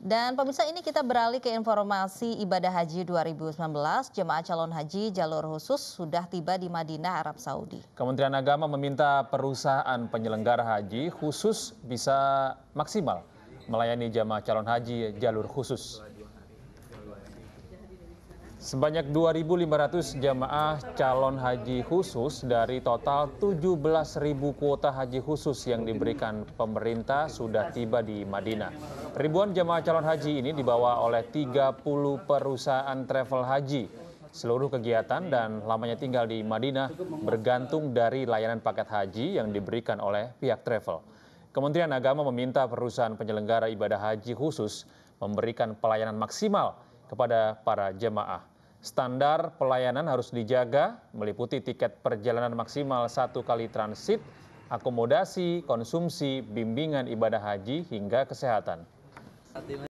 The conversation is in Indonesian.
Dan pemirsa ini kita beralih ke informasi ibadah haji 2019. Jemaah calon haji jalur khusus sudah tiba di Madinah, Arab Saudi. Kementerian Agama meminta perusahaan penyelenggara haji khusus bisa maksimal melayani jemaah calon haji jalur khusus. Sebanyak 2.500 jamaah calon haji khusus dari total 17.000 kuota haji khusus yang diberikan pemerintah sudah tiba di Madinah. Ribuan jamaah calon haji ini dibawa oleh 30 perusahaan travel haji. Seluruh kegiatan dan lamanya tinggal di Madinah bergantung dari layanan paket haji yang diberikan oleh pihak travel. Kementerian Agama meminta perusahaan penyelenggara ibadah haji khusus memberikan pelayanan maksimal kepada para jemaah. Standar pelayanan harus dijaga, meliputi tiket perjalanan maksimal satu kali transit, akomodasi, konsumsi, bimbingan ibadah haji, hingga kesehatan.